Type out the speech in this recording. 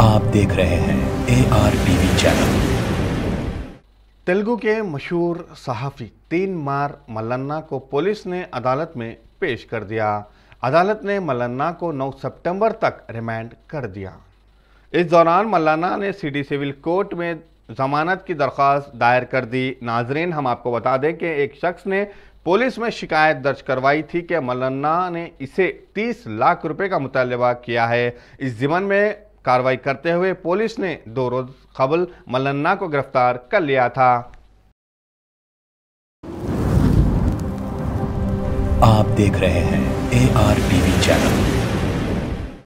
आप देख रहे हैं A R TV channel Telugu के मशहूर सहाफ़ी तीन मार मलन्ना को पुलिस ने अदालत में पेश कर दिया अदालत ने मलन्ना को 9 सितंबर तक रिमांड कर दिया इस दौरान मलन्ना ने सिटी सिविल कोर्ट में जमानत की दरख्वास्त दायर कर दी नाजरीन हम आपको बता दें कि एक शख्स ने पुलिस में शिकायत दर्ज करवाई थी कि मलन्ना ने इसे 30 लाख रुपए का मुतालबा किया है इस जिमन में कार्रवाई करते हुए पुलिस ने दो रोज कबल मलन्ना को गिरफ्तार कर लिया था आप देख रहे हैं ए आर टीवी चैनल